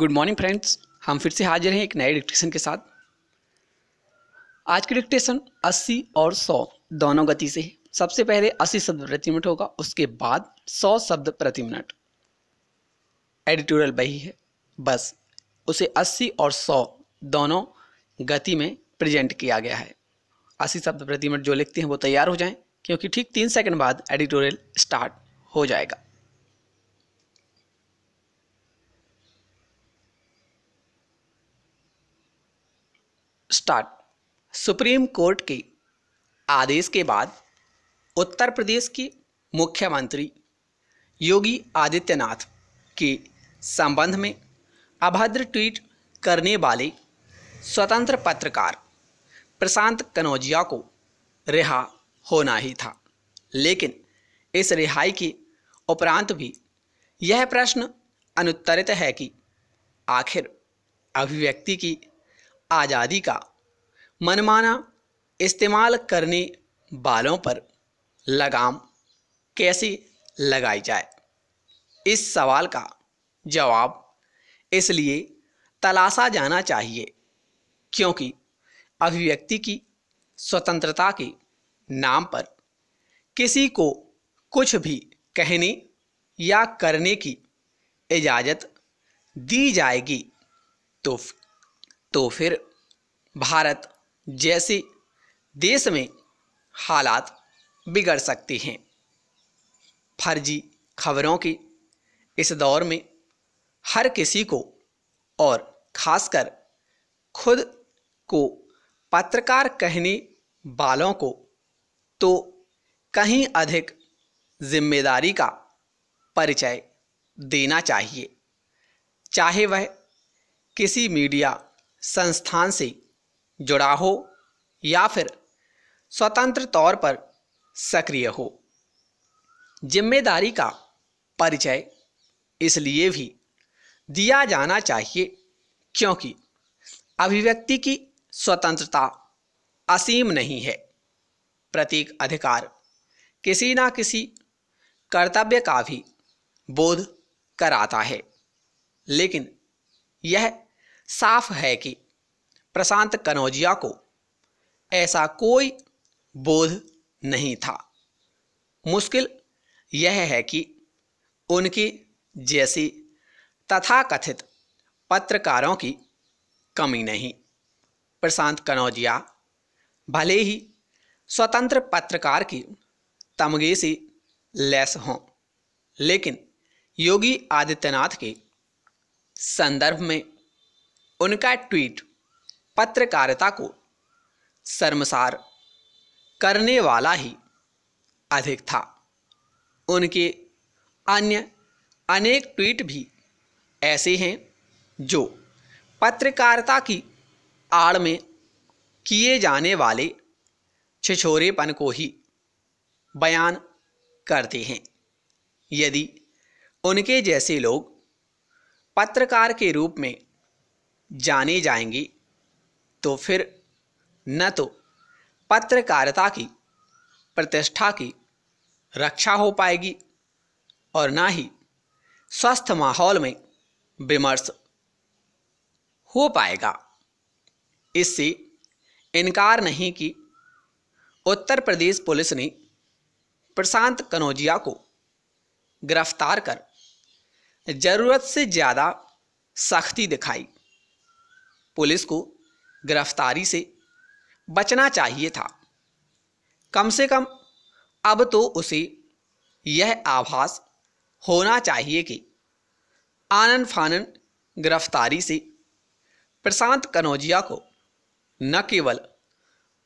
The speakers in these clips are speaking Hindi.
गुड मॉर्निंग फ्रेंड्स हम फिर से हाजिर हैं एक नए डिक्टेशन के साथ आज की डिक्टेशन 80 और 100 दोनों गति से है सबसे पहले 80 शब्द प्रति मिनट होगा उसके बाद 100 शब्द प्रति मिनट एडिटोरियल वही है बस उसे 80 और 100 दोनों गति में प्रेजेंट किया गया है 80 शब्द प्रति मिनट जो लिखते हैं वो तैयार हो जाएं क्योंकि ठीक तीन सेकंड बाद एडिटोरियल स्टार्ट हो जाएगा स्टार्ट सुप्रीम कोर्ट के आदेश के बाद उत्तर प्रदेश के मुख्यमंत्री योगी आदित्यनाथ के संबंध में अभद्र ट्वीट करने वाले स्वतंत्र पत्रकार प्रशांत कनौजिया को रिहा होना ही था लेकिन इस रिहाई के उपरांत भी यह प्रश्न अनुत्तरित है कि आखिर अभिव्यक्ति की आज़ादी का मनमाना इस्तेमाल करने वालों पर लगाम कैसे लगाई जाए इस सवाल का जवाब इसलिए तलाशा जाना चाहिए क्योंकि अभिव्यक्ति की स्वतंत्रता के नाम पर किसी को कुछ भी कहने या करने की इजाज़त दी जाएगी तो तो फिर भारत जैसे देश में हालात बिगड़ सकते हैं फर्जी खबरों के इस दौर में हर किसी को और खासकर खुद को पत्रकार कहने वालों को तो कहीं अधिक जिम्मेदारी का परिचय देना चाहिए चाहे वह किसी मीडिया संस्थान से जुड़ा हो या फिर स्वतंत्र तौर पर सक्रिय हो जिम्मेदारी का परिचय इसलिए भी दिया जाना चाहिए क्योंकि अभिव्यक्ति की स्वतंत्रता असीम नहीं है प्रतीक अधिकार किसी ना किसी कर्तव्य का भी बोध कराता है लेकिन यह साफ है कि प्रशांत कनौजिया को ऐसा कोई बोध नहीं था मुश्किल यह है कि उनकी जैसी तथाकथित पत्रकारों की कमी नहीं प्रशांत कनौजिया भले ही स्वतंत्र पत्रकार की तमगे से लैस हों लेकिन योगी आदित्यनाथ के संदर्भ में उनका ट्वीट पत्रकारिता को शर्मसार करने वाला ही अधिक था उनके अन्य अनेक ट्वीट भी ऐसे हैं जो पत्रकारिता की आड़ में किए जाने वाले छिछोरेपन को ही बयान करते हैं यदि उनके जैसे लोग पत्रकार के रूप में जाने जाएंगे तो फिर न तो पत्रकारिता की प्रतिष्ठा की रक्षा हो पाएगी और ना ही स्वस्थ माहौल में विमर्श हो पाएगा इससे इनकार नहीं कि उत्तर प्रदेश पुलिस ने प्रशांत कनौजिया को गिरफ्तार कर ज़रूरत से ज़्यादा सख्ती दिखाई पुलिस को गिरफ्तारी से बचना चाहिए था कम से कम अब तो उसे यह आभास होना चाहिए कि आनंद फानन गिरफ्तारी से प्रशांत कनौजिया को न केवल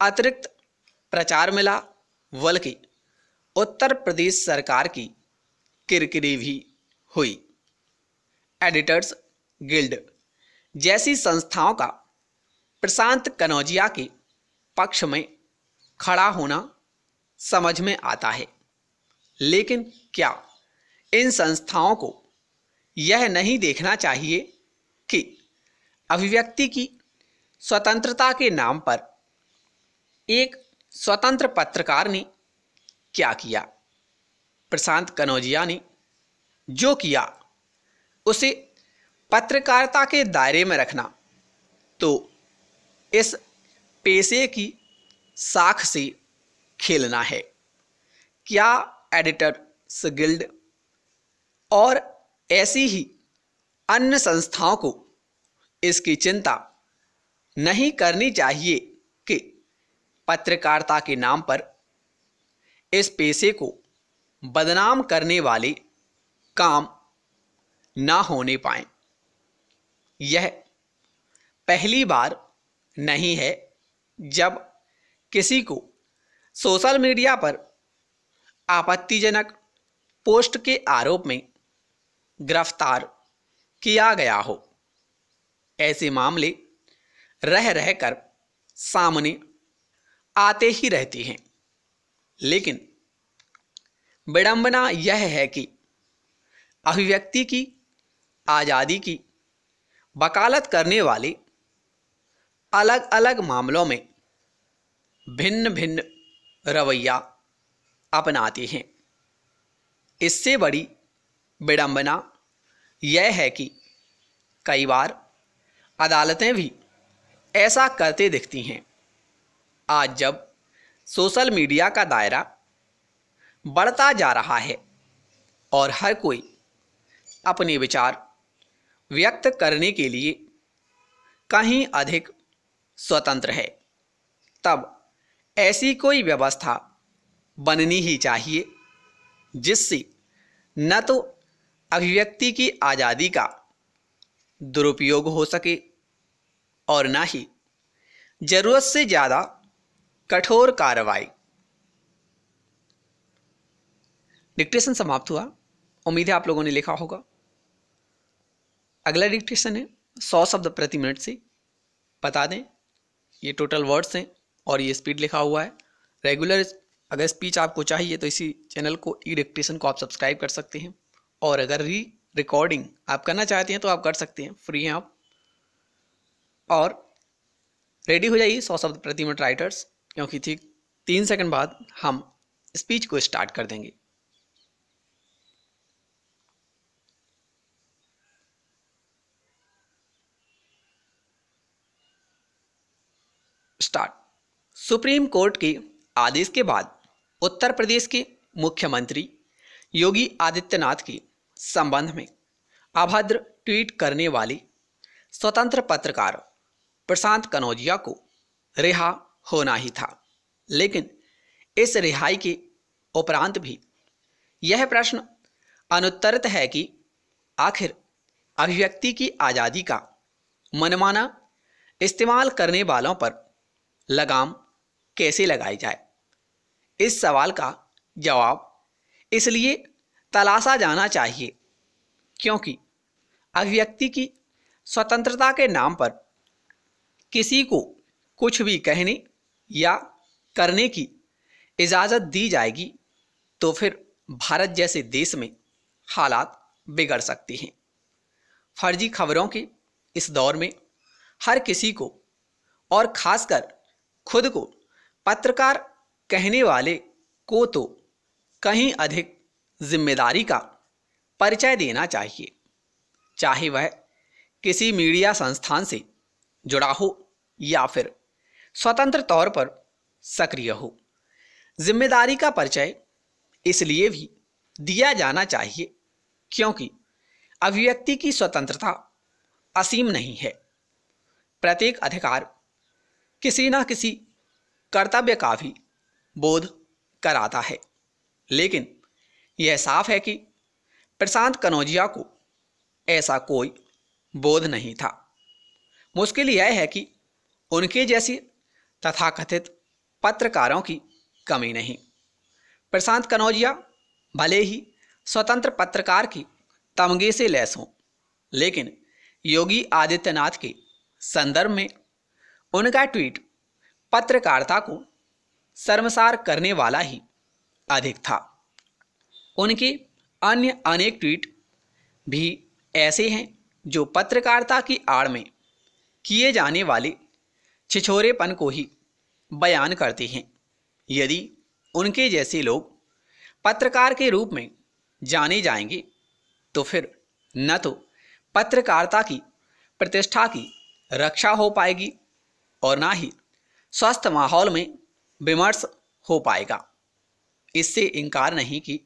अतिरिक्त प्रचार मिला बल्कि उत्तर प्रदेश सरकार की किरकिरी भी हुई एडिटर्स गिल्ड जैसी संस्थाओं का प्रशांत कनौजिया के पक्ष में खड़ा होना समझ में आता है लेकिन क्या इन संस्थाओं को यह नहीं देखना चाहिए कि अभिव्यक्ति की स्वतंत्रता के नाम पर एक स्वतंत्र पत्रकार ने क्या किया प्रशांत कनौजिया ने जो किया उसे पत्रकारिता के दायरे में रखना तो इस पेशे की साख से खेलना है क्या एडिटर्स गिल्ड और ऐसी ही अन्य संस्थाओं को इसकी चिंता नहीं करनी चाहिए कि पत्रकारिता के नाम पर इस पेशे को बदनाम करने वाले काम ना होने पाएं यह पहली बार नहीं है जब किसी को सोशल मीडिया पर आपत्तिजनक पोस्ट के आरोप में गिरफ्तार किया गया हो ऐसे मामले रह रह कर सामने आते ही रहते हैं लेकिन विडंबना यह है कि अभिव्यक्ति की आज़ादी की वकालत करने वाले अलग अलग मामलों में भिन्न भिन्न रवैया अपनाते हैं इससे बड़ी विडम्बना यह है कि कई बार अदालतें भी ऐसा करते दिखती हैं आज जब सोशल मीडिया का दायरा बढ़ता जा रहा है और हर कोई अपने विचार व्यक्त करने के लिए कहीं अधिक स्वतंत्र है तब ऐसी कोई व्यवस्था बननी ही चाहिए जिससे न तो अभिव्यक्ति की आज़ादी का दुरुपयोग हो सके और न ही जरूरत से ज़्यादा कठोर कार्रवाई डिक्टेशन समाप्त हुआ उम्मीद है आप लोगों ने लिखा होगा अगला डिक्टेशन है सौ शब्द प्रति मिनट से बता दें ये टोटल वर्ड्स हैं और ये स्पीड लिखा हुआ है रेगुलर अगर स्पीच आपको चाहिए तो इसी चैनल को ई डिक्टेशन को आप सब्सक्राइब कर सकते हैं और अगर री रिकॉर्डिंग आप करना चाहते हैं तो आप कर सकते हैं फ्री हैं आप और रेडी हो जाइए सौ शब्द प्रति मिनट राइटर्स क्योंकि ठीक तीन सेकंड बाद हम स्पीच को स्टार्ट कर देंगे सुप्रीम कोर्ट के आदेश के बाद उत्तर प्रदेश के मुख्यमंत्री योगी आदित्यनाथ के संबंध में अभद्र ट्वीट करने वाले स्वतंत्र पत्रकार प्रशांत कनौजिया को रिहा होना ही था लेकिन इस रिहाई के उपरांत भी यह प्रश्न अनुत्तरित है कि आखिर अभिव्यक्ति की आज़ादी का मनमाना इस्तेमाल करने वालों पर लगाम कैसे लगाई जाए इस सवाल का जवाब इसलिए तलाशा जाना चाहिए क्योंकि अभिव्यक्ति की स्वतंत्रता के नाम पर किसी को कुछ भी कहने या करने की इजाज़त दी जाएगी तो फिर भारत जैसे देश में हालात बिगड़ सकती हैं फर्जी खबरों के इस दौर में हर किसी को और खासकर खुद को पत्रकार कहने वाले को तो कहीं अधिक जिम्मेदारी का परिचय देना चाहिए चाहे वह किसी मीडिया संस्थान से जुड़ा हो या फिर स्वतंत्र तौर पर सक्रिय हो जिम्मेदारी का परिचय इसलिए भी दिया जाना चाहिए क्योंकि अभिव्यक्ति की स्वतंत्रता असीम नहीं है प्रत्येक अधिकार किसी न किसी कर्तव्य का भी बोध कराता है लेकिन यह साफ है कि प्रशांत कनौजिया को ऐसा कोई बोध नहीं था मुश्किल यह है कि उनके जैसी तथाकथित पत्रकारों की कमी नहीं प्रशांत कनौजिया भले ही स्वतंत्र पत्रकार की तमगे से लैस हों लेकिन योगी आदित्यनाथ के संदर्भ में उनका ट्वीट पत्रकारिता को शर्मसार करने वाला ही अधिक था उनके अन्य अनेक ट्वीट भी ऐसे हैं जो पत्रकारिता की आड़ में किए जाने वाले छिछोरेपन को ही बयान करते हैं यदि उनके जैसे लोग पत्रकार के रूप में जाने जाएंगे तो फिर न तो पत्रकारिता की प्रतिष्ठा की रक्षा हो पाएगी और ना ही स्वस्थ माहौल में विमर्श हो पाएगा इससे इनकार नहीं कि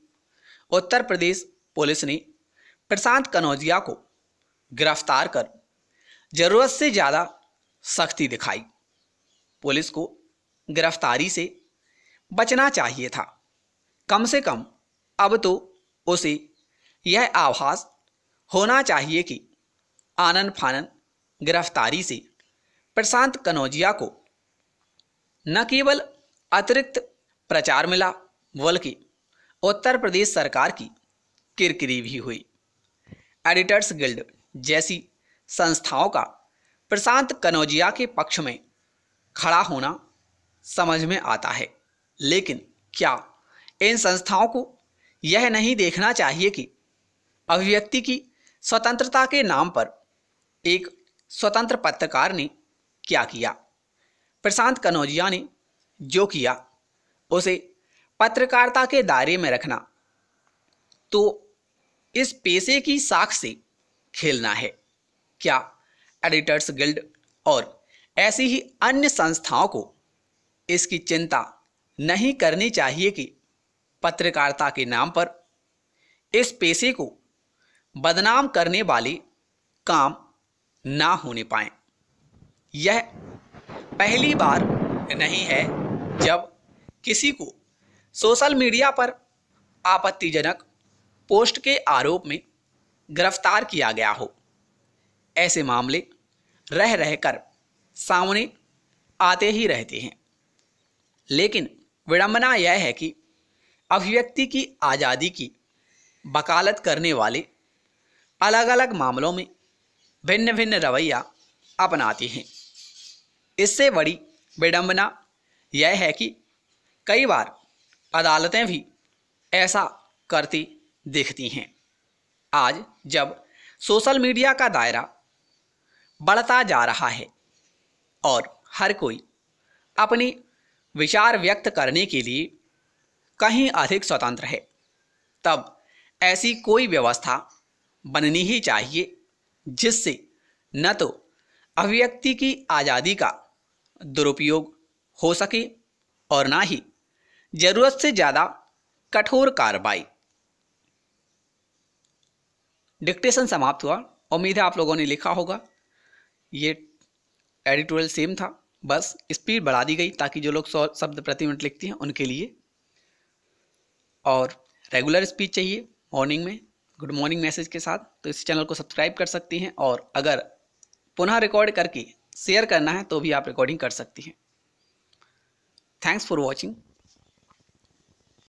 उत्तर प्रदेश पुलिस ने प्रशांत कनौजिया को गिरफ्तार कर जरूरत से ज़्यादा सख्ती दिखाई पुलिस को गिरफ्तारी से बचना चाहिए था कम से कम अब तो उसे यह आभास होना चाहिए कि आनन फानन गिरफ्तारी से प्रशांत कनौजिया को न केवल अतिरिक्त प्रचार मिला बल्कि उत्तर प्रदेश सरकार की किरकिरी भी हुई एडिटर्स गिल्ड जैसी संस्थाओं का प्रशांत कनौजिया के पक्ष में खड़ा होना समझ में आता है लेकिन क्या इन संस्थाओं को यह नहीं देखना चाहिए कि अभिव्यक्ति की स्वतंत्रता के नाम पर एक स्वतंत्र पत्रकार ने क्या किया प्रशांत कनौजिया ने जो किया उसे पत्रकारिता के दायरे में रखना तो इस पेशे की साख से खेलना है क्या एडिटर्स गिल्ड और ऐसी ही अन्य संस्थाओं को इसकी चिंता नहीं करनी चाहिए कि पत्रकारिता के नाम पर इस पेशे को बदनाम करने वाले काम ना होने पाए यह पहली बार नहीं है जब किसी को सोशल मीडिया पर आपत्तिजनक पोस्ट के आरोप में गिरफ्तार किया गया हो ऐसे मामले रह रहकर सामने आते ही रहते हैं लेकिन विडंबना यह है कि अभिव्यक्ति की आज़ादी की वकालत करने वाले अलग अलग मामलों में भिन्न भिन्न रवैया अपनाते हैं इससे बड़ी विडम्बना यह है कि कई बार अदालतें भी ऐसा करती दिखती हैं आज जब सोशल मीडिया का दायरा बढ़ता जा रहा है और हर कोई अपनी विचार व्यक्त करने के लिए कहीं अधिक स्वतंत्र है तब ऐसी कोई व्यवस्था बननी ही चाहिए जिससे न तो अभिव्यक्ति की आज़ादी का दुरुपयोग हो सके और ना ही जरूरत से ज़्यादा कठोर कार्रवाई डिक्टेशन समाप्त हुआ उम्मीद है आप लोगों ने लिखा होगा ये एडिटोरियल सेम था बस स्पीड बढ़ा दी गई ताकि जो लोग सौ शब्द प्रति मिनट लिखते हैं उनके लिए और रेगुलर स्पीच चाहिए मॉर्निंग में गुड मॉर्निंग मैसेज के साथ तो इस चैनल को सब्सक्राइब कर सकती हैं और अगर पुनः रिकॉर्ड करके शेयर करना है तो भी आप रिकॉर्डिंग कर सकती हैं थैंक्स फॉर वॉचिंग